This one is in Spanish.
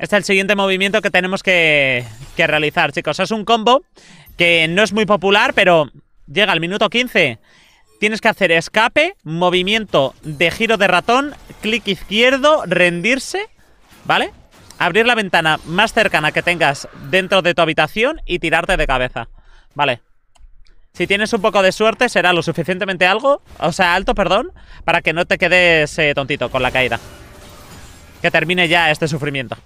Este es el siguiente movimiento que tenemos que, realizar, chicos. Es un combo que no es muy popular, pero llega al minuto 15. Tienes que hacer escape, movimiento de giro de ratón, clic izquierdo, rendirse, ¿vale? Abrir la ventana más cercana que tengas dentro de tu habitación y tirarte de cabeza, ¿vale? Si tienes un poco de suerte será lo suficientemente algo, o sea, alto, perdón, para que no te quedes eh, tontito con la caída. Que termine ya este sufrimiento.